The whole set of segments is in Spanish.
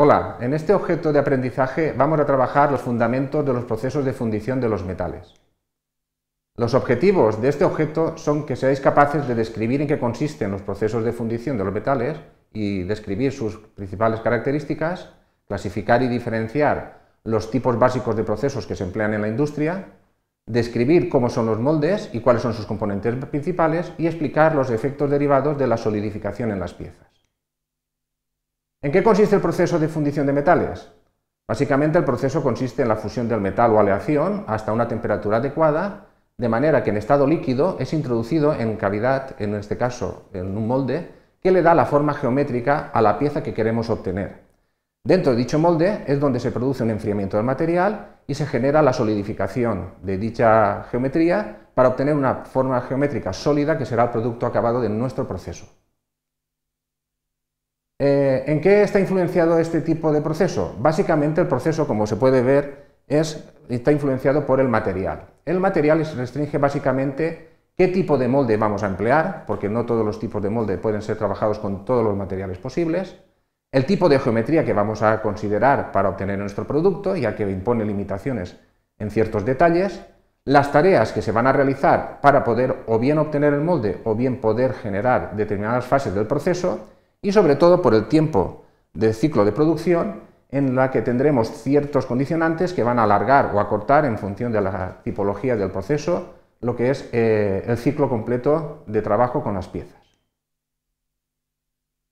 Hola, en este objeto de aprendizaje vamos a trabajar los fundamentos de los procesos de fundición de los metales. Los objetivos de este objeto son que seáis capaces de describir en qué consisten los procesos de fundición de los metales y describir sus principales características, clasificar y diferenciar los tipos básicos de procesos que se emplean en la industria, describir cómo son los moldes y cuáles son sus componentes principales y explicar los efectos derivados de la solidificación en las piezas. ¿En qué consiste el proceso de fundición de metales? Básicamente el proceso consiste en la fusión del metal o aleación hasta una temperatura adecuada, de manera que en estado líquido es introducido en cavidad, en este caso en un molde, que le da la forma geométrica a la pieza que queremos obtener. Dentro de dicho molde es donde se produce un enfriamiento del material y se genera la solidificación de dicha geometría para obtener una forma geométrica sólida que será el producto acabado de nuestro proceso. Eh, ¿En qué está influenciado este tipo de proceso? Básicamente el proceso, como se puede ver, está influenciado por el material. El material restringe básicamente qué tipo de molde vamos a emplear, porque no todos los tipos de molde pueden ser trabajados con todos los materiales posibles, el tipo de geometría que vamos a considerar para obtener nuestro producto, ya que impone limitaciones en ciertos detalles, las tareas que se van a realizar para poder o bien obtener el molde o bien poder generar determinadas fases del proceso, y sobre todo por el tiempo del ciclo de producción en la que tendremos ciertos condicionantes que van a alargar o acortar en función de la tipología del proceso lo que es eh, el ciclo completo de trabajo con las piezas.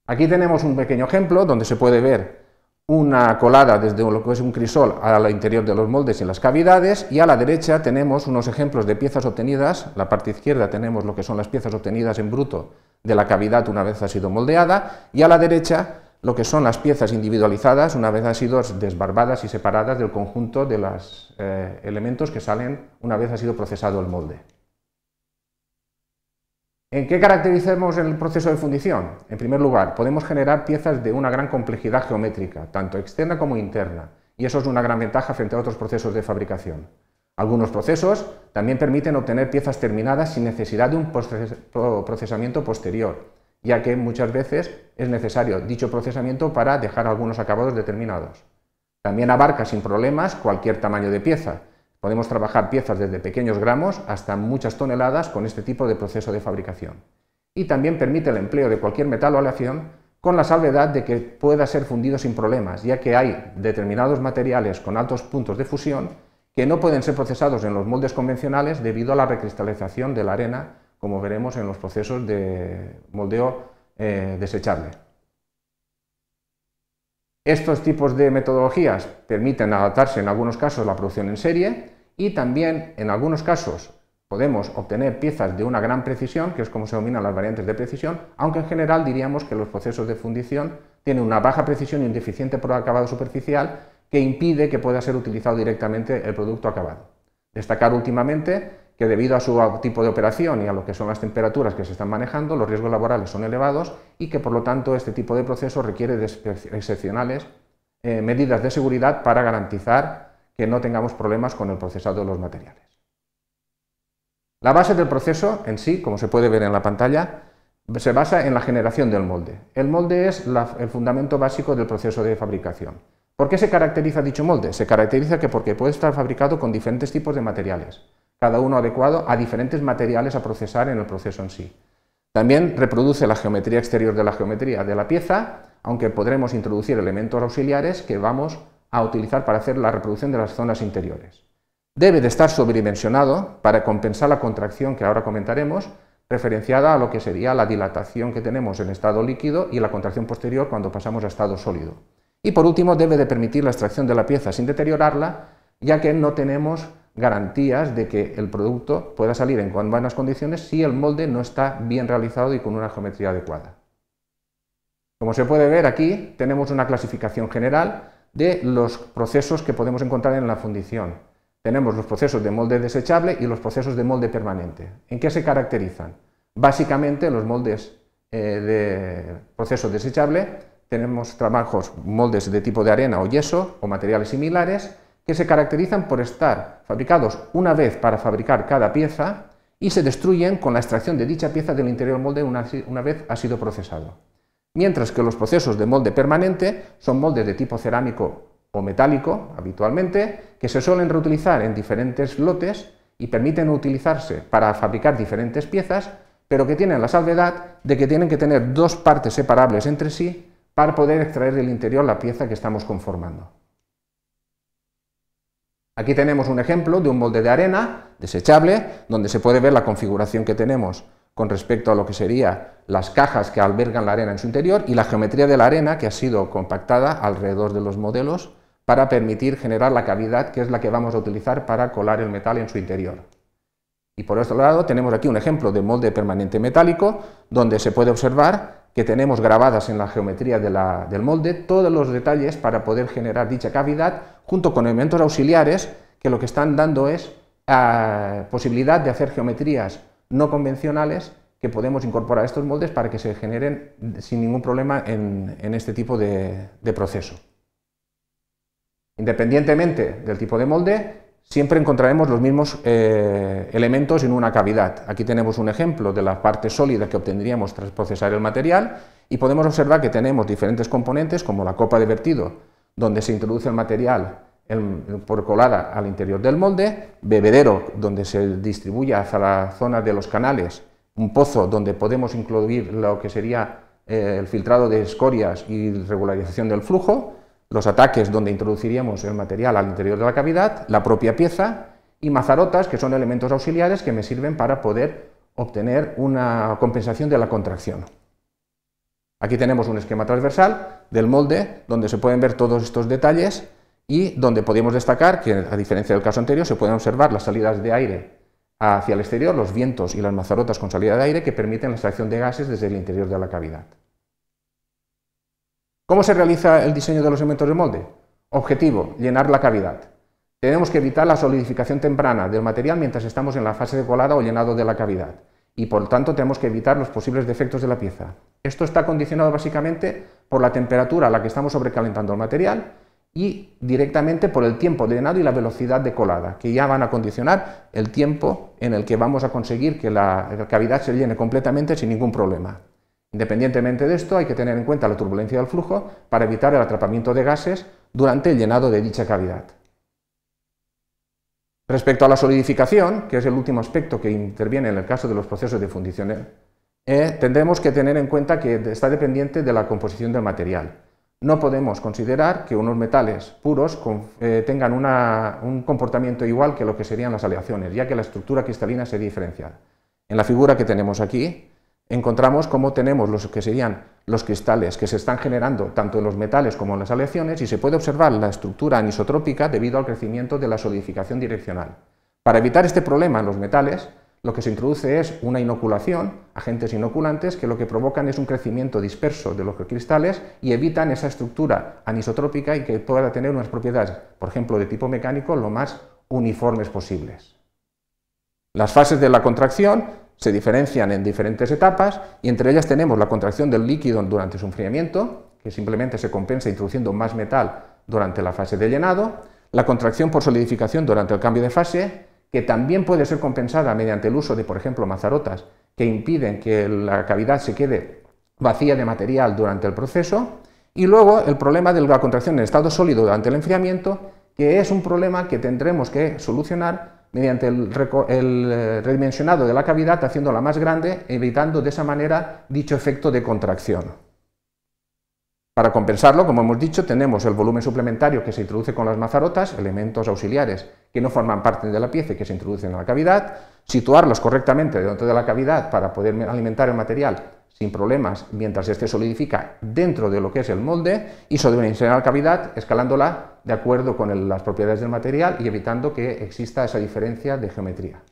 Aquí tenemos un pequeño ejemplo donde se puede ver una colada desde lo que es un crisol al interior de los moldes y las cavidades y a la derecha tenemos unos ejemplos de piezas obtenidas, la parte izquierda tenemos lo que son las piezas obtenidas en bruto de la cavidad una vez ha sido moldeada y a la derecha lo que son las piezas individualizadas una vez han sido desbarbadas y separadas del conjunto de los eh, elementos que salen una vez ha sido procesado el molde. ¿En qué caracterizamos el proceso de fundición? En primer lugar, podemos generar piezas de una gran complejidad geométrica, tanto externa como interna, y eso es una gran ventaja frente a otros procesos de fabricación. Algunos procesos también permiten obtener piezas terminadas sin necesidad de un procesamiento posterior, ya que muchas veces es necesario dicho procesamiento para dejar algunos acabados determinados. También abarca sin problemas cualquier tamaño de pieza. Podemos trabajar piezas desde pequeños gramos hasta muchas toneladas con este tipo de proceso de fabricación. Y también permite el empleo de cualquier metal o aleación con la salvedad de que pueda ser fundido sin problemas, ya que hay determinados materiales con altos puntos de fusión que no pueden ser procesados en los moldes convencionales debido a la recristalización de la arena, como veremos en los procesos de moldeo eh, desechable. Estos tipos de metodologías permiten adaptarse en algunos casos a la producción en serie y también en algunos casos podemos obtener piezas de una gran precisión, que es como se denominan las variantes de precisión, aunque en general diríamos que los procesos de fundición tienen una baja precisión y un deficiente por acabado superficial que impide que pueda ser utilizado directamente el producto acabado. Destacar últimamente que debido a su tipo de operación y a lo que son las temperaturas que se están manejando, los riesgos laborales son elevados y que por lo tanto este tipo de proceso requiere de excepcionales eh, medidas de seguridad para garantizar que no tengamos problemas con el procesado de los materiales. La base del proceso en sí, como se puede ver en la pantalla, se basa en la generación del molde. El molde es el fundamento básico del proceso de fabricación. ¿Por qué se caracteriza dicho molde? Se caracteriza que porque puede estar fabricado con diferentes tipos de materiales, cada uno adecuado a diferentes materiales a procesar en el proceso en sí. También reproduce la geometría exterior de la geometría de la pieza, aunque podremos introducir elementos auxiliares que vamos a utilizar para hacer la reproducción de las zonas interiores. Debe de estar sobredimensionado para compensar la contracción que ahora comentaremos, referenciada a lo que sería la dilatación que tenemos en estado líquido y la contracción posterior cuando pasamos a estado sólido. Y por último, debe de permitir la extracción de la pieza sin deteriorarla, ya que no tenemos garantías de que el producto pueda salir en buenas condiciones si el molde no está bien realizado y con una geometría adecuada. Como se puede ver aquí, tenemos una clasificación general de los procesos que podemos encontrar en la fundición. Tenemos los procesos de molde desechable y los procesos de molde permanente. ¿En qué se caracterizan? Básicamente los moldes eh, de proceso desechable tenemos trabajos, moldes de tipo de arena o yeso o materiales similares que se caracterizan por estar fabricados una vez para fabricar cada pieza y se destruyen con la extracción de dicha pieza del interior molde una, una vez ha sido procesado. Mientras que los procesos de molde permanente son moldes de tipo cerámico o metálico habitualmente que se suelen reutilizar en diferentes lotes y permiten utilizarse para fabricar diferentes piezas, pero que tienen la salvedad de que tienen que tener dos partes separables entre sí para poder extraer del interior la pieza que estamos conformando. Aquí tenemos un ejemplo de un molde de arena desechable, donde se puede ver la configuración que tenemos con respecto a lo que serían las cajas que albergan la arena en su interior y la geometría de la arena que ha sido compactada alrededor de los modelos para permitir generar la cavidad que es la que vamos a utilizar para colar el metal en su interior. Y por otro lado tenemos aquí un ejemplo de molde permanente metálico donde se puede observar que tenemos grabadas en la geometría del molde, todos los detalles para poder generar dicha cavidad, junto con elementos auxiliares que lo que están dando es ah, posibilidad de hacer geometrías no convencionales que podemos incorporar a estos moldes para que se generen sin ningún problema en, este tipo de proceso. Independientemente del tipo de molde, siempre encontraremos los mismos eh, elementos en una cavidad. Aquí tenemos un ejemplo de la parte sólida que obtendríamos tras procesar el material y podemos observar que tenemos diferentes componentes como la copa de vertido, donde se introduce el material por colada al interior del molde, bebedero donde se distribuye hacia la zona de los canales, un pozo donde podemos incluir lo que sería eh, el filtrado de escorias y regularización del flujo, los ataques donde introduciríamos el material al interior de la cavidad, la propia pieza y mazarotas, que son elementos auxiliares que me sirven para poder obtener una compensación de la contracción. Aquí tenemos un esquema transversal del molde donde se pueden ver todos estos detalles y donde podemos destacar que, a diferencia del caso anterior, se pueden observar las salidas de aire hacia el exterior, los vientos y las mazarotas con salida de aire que permiten la extracción de gases desde el interior de la cavidad. ¿Cómo se realiza el diseño de los elementos de molde? Objetivo, llenar la cavidad. Tenemos que evitar la solidificación temprana del material mientras estamos en la fase de colada o llenado de la cavidad y por lo tanto tenemos que evitar los posibles defectos de la pieza. Esto está condicionado básicamente por la temperatura a la que estamos sobrecalentando el material y directamente por el tiempo de llenado y la velocidad de colada, que ya van a condicionar el tiempo en el que vamos a conseguir que la cavidad se llene completamente sin ningún problema. Independientemente de esto, hay que tener en cuenta la turbulencia del flujo para evitar el atrapamiento de gases durante el llenado de dicha cavidad. Respecto a la solidificación, que es el último aspecto que interviene en el caso de los procesos de fundición, eh, tendremos que tener en cuenta que está dependiente de la composición del material. No podemos considerar que unos metales puros eh, tengan un comportamiento igual que lo que serían las aleaciones, ya que la estructura cristalina se diferencia. En la figura que tenemos aquí, encontramos cómo tenemos los que serían los cristales que se están generando tanto en los metales como en las aleaciones y se puede observar la estructura anisotrópica debido al crecimiento de la solidificación direccional. Para evitar este problema en los metales, lo que se introduce es una inoculación, agentes inoculantes, que lo que provocan es un crecimiento disperso de los cristales y evitan esa estructura anisotrópica y que pueda tener unas propiedades, por ejemplo, de tipo mecánico, lo más uniformes posibles. Las fases de la contracción se diferencian en diferentes etapas y entre ellas tenemos la contracción del líquido durante su enfriamiento, que simplemente se compensa introduciendo más metal durante la fase de llenado, la contracción por solidificación durante el cambio de fase, que también puede ser compensada mediante el uso de, por ejemplo, mazarotas que impiden que la cavidad se quede vacía de material durante el proceso, y luego el problema de la contracción en estado sólido durante el enfriamiento, que es un problema que tendremos que solucionar mediante el, eh, redimensionado de la cavidad, haciéndola más grande, evitando de esa manera dicho efecto de contracción. Para compensarlo, como hemos dicho, tenemos el volumen suplementario que se introduce con las mazarotas, elementos auxiliares que no forman parte de la pieza y que se introducen en la cavidad, situarlos correctamente dentro de la cavidad para poder alimentar el material sin problemas mientras este solidifica dentro de lo que es el molde y sobre la la cavidad escalándola de acuerdo con las propiedades del material y evitando que exista esa diferencia de geometría.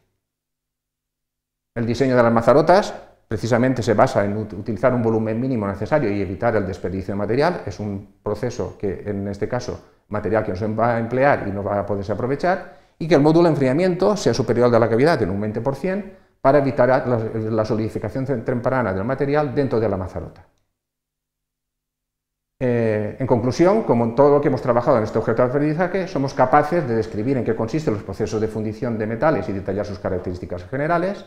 El diseño de las mazarotas precisamente se basa en utilizar un volumen mínimo necesario y evitar el desperdicio de material. Es un proceso que en este caso material que no se va a emplear y no va a poderse aprovechar y que el módulo de enfriamiento sea superior al de la cavidad en un 20% para evitar la, solidificación temprana del material dentro de la mazarota. Eh, en conclusión, como en todo lo que hemos trabajado en este objeto de aprendizaje, somos capaces de describir en qué consiste los procesos de fundición de metales y detallar sus características generales,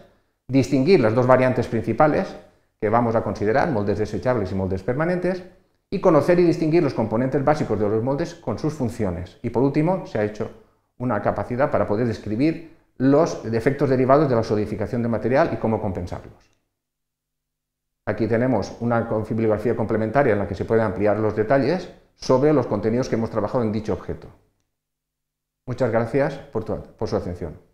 distinguir las dos variantes principales que vamos a considerar, moldes desechables y moldes permanentes, y conocer y distinguir los componentes básicos de los moldes con sus funciones. Y por último, se ha hecho una capacidad para poder describir los defectos derivados de la solidificación del material y cómo compensarlos. Aquí tenemos una bibliografía complementaria en la que se pueden ampliar los detalles sobre los contenidos que hemos trabajado en dicho objeto. Muchas gracias por su atención.